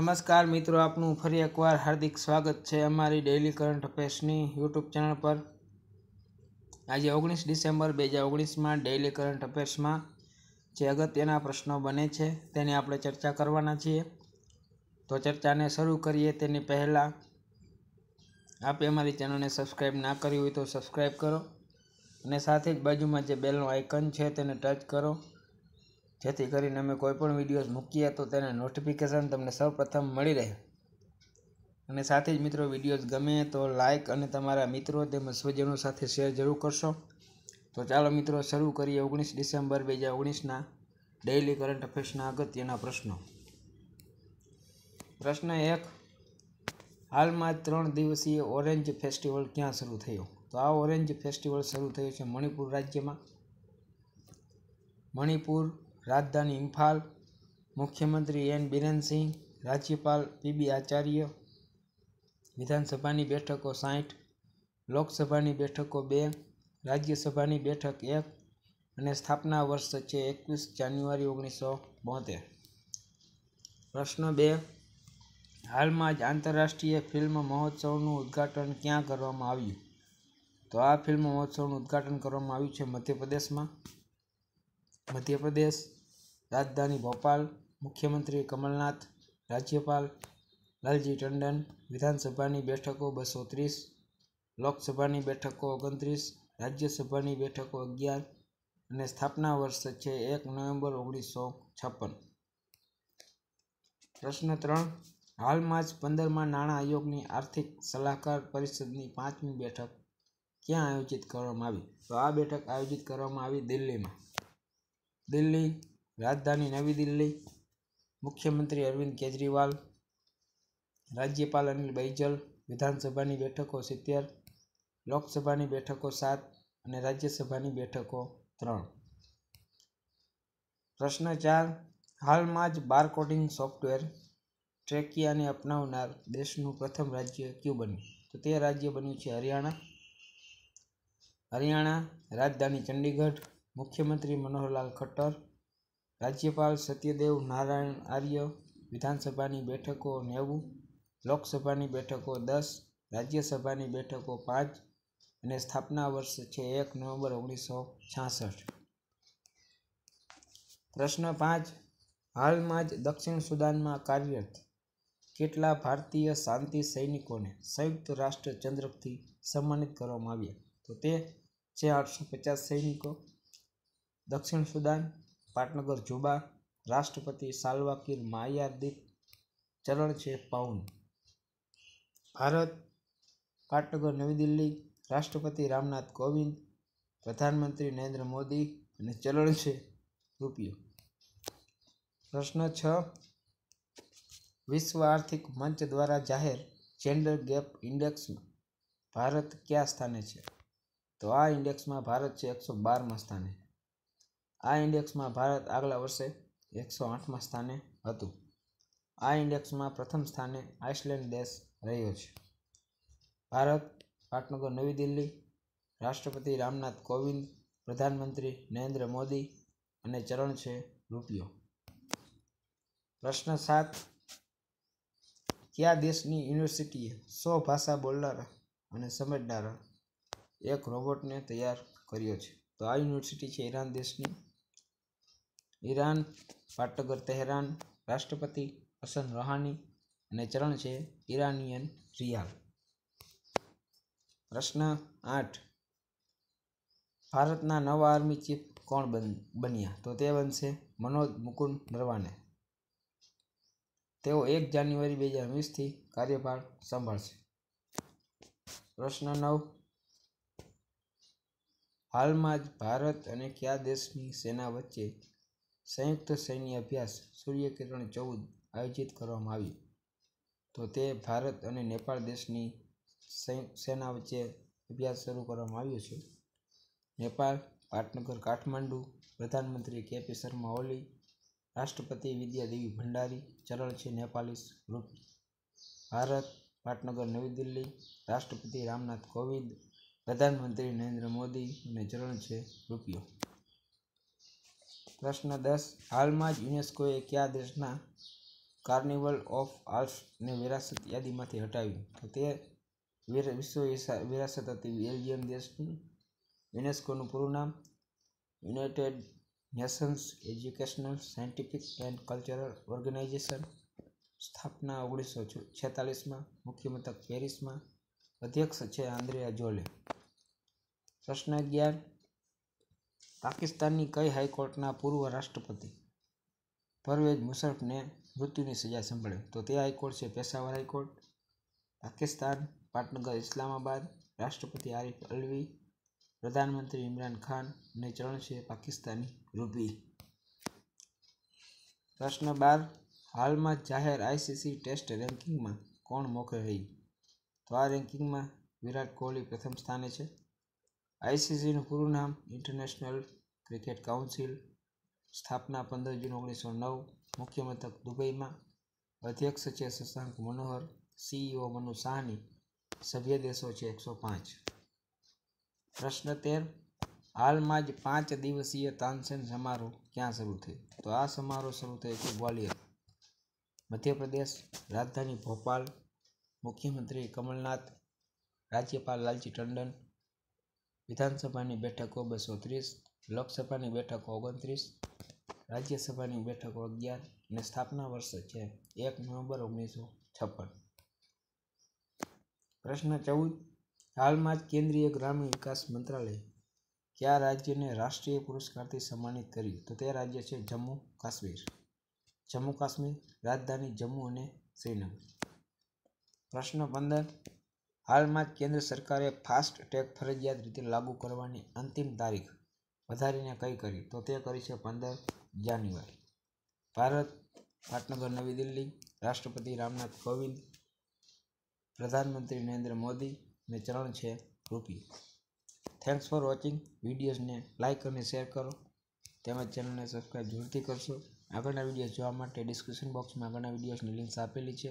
નમસ્કાર મિત્રો આપનું ફરી એકવાર હાર્દિક સ્વાગત છે અમારી ડેઇલી કરંટ અફેર્સની યુટ્યુબ ચેનલ પર આજે ઓગણીસ ડિસેમ્બર બે હજાર ઓગણીસમાં ડેઇલી કરંટ અફેર્સમાં જે અગત્યના પ્રશ્નો બને છે તેની આપણે ચર્ચા કરવાના છીએ તો ચર્ચાને શરૂ કરીએ તેની પહેલાં આપે અમારી ચેનલને સબસ્ક્રાઈબ ના કરી હોય તો સબસ્ક્રાઈબ કરો અને સાથે જ બાજુમાં જે બેલનું આઇકન છે તેને ટચ કરો જેથી કરીને અમે કોઈપણ વિડીયોઝ મૂકીએ તો તેને નોટિફિકેશન તમને સૌપ્રથમ મળી રહે અને સાથે જ મિત્રો વિડીયોઝ ગમે તો લાઇક અને તમારા મિત્રો તેમજ સ્વજનો સાથે શેર જરૂર કરશો તો ચાલો મિત્રો શરૂ કરીએ ઓગણીસ ડિસેમ્બર બે હજાર ઓગણીસના ડેઇલી કરંટ અફેર્સના અગત્યના પ્રશ્નો પ્રશ્ન એક હાલમાં ત્રણ દિવસીય ઓરેન્જ ફેસ્ટિવલ ક્યાં શરૂ થયો તો આ ઓરેન્જ ફેસ્ટિવલ શરૂ થયો છે મણિપુર રાજ્યમાં મણિપુર રાજધાની ઇમ્ફાલ મુખ્યમંત્રી એન બિરેન સિંહ રાજ્યપાલ પીબી આચાર્ય વિધાનસભાની બેઠકો સાઠ લોકસભાની બેઠકો બે રાજ્યસભાની બેઠક એક અને સ્થાપના વર્ષ છે એકવીસ જાન્યુઆરી ઓગણીસો બોતેર પ્રશ્ન બે હાલમાં જ આંતરરાષ્ટ્રીય ફિલ્મ મહોત્સવનું ઉદ્ઘાટન ક્યાં કરવામાં આવ્યું તો આ ફિલ્મ મહોત્સવનું ઉદ્ઘાટન કરવામાં આવ્યું છે મધ્યપ્રદેશમાં મધ્યપ્રદેશ રાજધાની ભોપાલ મુખ્યમંત્રી કમલનાથ રાજ્યપાલ લાલજી ટંડન વિધાનસભાની બેઠકો બસો ત્રીસ લોકસભાની બેઠકો ઓગણત્રીસ રાજ્યસભાની બેઠકો અગિયાર અને સ્થાપના વર્ષ છે એક નવેમ્બર ઓગણીસો છપ્પન પ્રશ્ન ત્રણ હાલમાં જ પંદરમાં નાણાં આયોગની આર્થિક સલાહકાર પરિષદની પાંચમી બેઠક ક્યાં આયોજિત કરવામાં આવી તો આ બેઠક આયોજિત કરવામાં આવી દિલ્હીમાં દિલ્હી રાજધાની નવી દિલ્હી મુખ્યમંત્રી અરવિંદ કેજરીવાલ રાજ્યપાલ અનિલ બૈજલ વિધાનસભાની બેઠકો સિત્તેર લોકસભાની બેઠકો સાત અને રાજ્યસભાની બેઠકો ત્રણ પ્રશ્ન ચાર હાલમાં જ બારકોડિંગ સોફ્ટવેર ટ્રેકિયાને અપનાવનાર દેશનું પ્રથમ રાજ્ય ક્યું બન્યું તો તે રાજ્ય બન્યું છે હરિયાણા હરિયાણા રાજધાની ચંડીગઢ મુખ્યમંત્રી મનોહરલાલ ખટ્ટર રાજ્યપાલ સત્યદેવ નારાયણ આર્ય વિધાનસભાની બેઠકો નેવું લોકસભાની બેઠકો દસ રાજ્યસભાની બેઠકો પાંચ અને સ્થાપના વર્ષ છે એક નવેમ્બર ઓગણીસો છાસઠ પ્રશ્ન પાંચ હાલમાં જ દક્ષિણ સુદાનમાં કાર્યરત કેટલા ભારતીય શાંતિ સૈનિકોને સંયુક્ત રાષ્ટ્ર ચંદ્રકથી સન્માનિત કરવામાં આવ્યા તો તે છે આઠસો પચાસ સૈનિકો દક્ષિણ સુદાન પાટનગર જુબા રાષ્ટ્રપતિ સાલ્વા માયાદીપ ચરણ છે પાઉન ભારત પાટનગર નવી દિલ્હી રાષ્ટ્રપતિ રામનાથ કોવિંદ પ્રધાનમંત્રી નરેન્દ્ર મોદી અને ચલણ છે રૂપિયો પ્રશ્ન છ વિશ્વ આર્થિક મંચ દ્વારા જાહેર જેન્ડર ગેપ ઇન્ડેક્સમાં ભારત કયા સ્થાને છે તો આ ઇન્ડેક્સમાં ભારત છે એકસો બારમાં સ્થાને આ ઇન્ડેક્સમાં ભારત આગલા વર્ષે એકસો આઠમાં સ્થાને હતું આ ઇન્ડેક્સમાં પ્રથમ સ્થાને આઇસલેન્ડ દેશ રહ્યો છે ભારત પાટનગર નવી દિલ્હી રાષ્ટ્રપતિ રામનાથ કોવિંદ પ્રધાનમંત્રી નરેન્દ્ર મોદી અને ચરણ છે રૂપિયો પ્રશ્ન સાત કયા દેશની યુનિવર્સિટીએ સો ભાષા બોલનારા અને સમજનારા એક રોબોટને તૈયાર કર્યો છે તો આ યુનિવર્સિટી છે ઈરાન દેશની ઈરાન પાટનગર તહેરાન રાષ્ટ્રપતિ હસન રોહાની અને ચરણ છે ઈરાનિયન રિયાલ પ્રશ્ન આઠ ભારતના નવા આર્મી ચીફ કોણ બન્યા તો તે બનશે મનોજ મુકુંદ નરવાને તેઓ એક જાન્યુઆરી બે હજાર વીસથી કાર્યભાર સંભાળશે પ્રશ્ન નવ હાલમાં જ ભારત અને કયા દેશની સેના વચ્ચે સંયુક્ત સૈન્ય અભ્યાસ સૂર્યકિરણ ચૌદ આયોજિત કરવામાં આવ્યું તો તે ભારત અને નેપાળ દેશની સેના વચ્ચે અભ્યાસ શરૂ કરવામાં આવ્યો છે નેપાળ પાટનગર કાઠમાંડુ પ્રધાનમંત્રી કેપી શર્મા ઓલી રાષ્ટ્રપતિ વિદ્યાદેવી ભંડારી ચરણ છે નેપાલીસ રૂપી ભારત પાટનગર નવી દિલ્હી રાષ્ટ્રપતિ રામનાથ કોવિંદ પ્રધાનમંત્રી નરેન્દ્ર મોદી અને ચરણ છે રૂપિયો પ્રશ્ન દસ હાલમાં જ યુનેસ્કોએ કયા દેશના કાર્નિવલ ઓફ આર્ટ્સને વિરાસત યાદીમાંથી હટાવ્યું તો તે વિશ્વ વિરાસત હતી બેલ્જિયમ દેશનું યુનેસ્કોનું પૂરું નામ United Nations Educational Scientific and Cultural Organization સ્થાપના ઓગણીસો છેતાલીસમાં મુખ્યમથક પેરિસમાં અધ્યક્ષ છે આંદ્રિયા જોલે પ્રશ્ન અગિયાર પાકિસ્તાનની કઈ હાઈકોર્ટના પૂર્વ રાષ્ટ્રપતિ પરવેજ મુશર્ફને મૃત્યુની સજા સંભળાવી તો તે હાઈકોર્ટ છે પેશાવર હાઈકોર્ટ પાકિસ્તાન પાટનગર ઇસ્લામાબાદ રાષ્ટ્રપતિ આરિફ અલવી પ્રધાનમંત્રી ઇમરાન ખાન અને ચરણ છે પાકિસ્તાની રૂબી પ્રશ્ન બાર હાલમાં જાહેર આઈસીસી ટેસ્ટ રેન્કિંગમાં કોણ મોખરે રહી તો આ રેન્કિંગમાં વિરાટ કોહલી પ્રથમ સ્થાને છે આઈસીસીનું પૂરું નામ ઇન્ટરનેશનલ ક્રિકેટ કાઉન્સિલ સ્થાપના પંદર જૂન ઓગણીસો નવ મુખ્ય મથક દુબઈમાં અધ્યક્ષ છે શશાંક મનોહર સીઈઓ મનુ સાહની સભ્ય દેશો છે એકસો પાંચ પ્રશ્ન તેર હાલમાં જ પાંચ દિવસીય તાનસેન સમારોહ ક્યાં શરૂ થયો તો આ સમારોહ શરૂ થયો છે ગ્વાલિયર મધ્યપ્રદેશ રાજધાની ભોપાલ મુખ્યમંત્રી કમલનાથ રાજ્યપાલ લાલજી ટંડન વિધાનસભાની બેઠકો બસો ત્રીસ લોકસભાની બેઠકો ઓગણત્રીસ રાજ્યસભાની બેઠકો અગિયાર અને સ્થાપના વર્ષ છે એક નવેમ્બર ઓગણીસો છપ્પન પ્રશ્ન ચૌદ હાલમાં જ કેન્દ્રીય ગ્રામીણ વિકાસ મંત્રાલય કયા રાજ્યને રાષ્ટ્રીય પુરસ્કારથી સન્માનિત કર્યું તો તે રાજ્ય છે જમ્મુ કાશ્મીર જમ્મુ કાશ્મીર રાજધાની જમ્મુ અને શ્રીનગર પ્રશ્ન પંદર હાલમાં જ કેન્દ્ર સરકારે ફાસ્ટ ટેગ ફરજિયાત રીતે લાગુ કરવાની અંતિમ તારીખ વધારીને કઈ કરી તો તે કરી છે પંદર જાન્યુઆરી ભારત પાટનગર નવી દિલ્હી રાષ્ટ્રપતિ રામનાથ કોવિંદ પ્રધાનમંત્રી નરેન્દ્ર મોદી ને ચરણ છે રૂપી થેન્ક્સ ફોર વોચિંગ વિડીયોઝને લાઇક અને શેર કરો તેમજ ચેનલને સબસ્ક્રાઈબ જરૂરથી કરશો આગળના વિડીયોઝ જોવા માટે ડિસ્ક્રિપ્શન બોક્સમાં આગળના વિડીયોઝની લિંક્સ આપેલી છે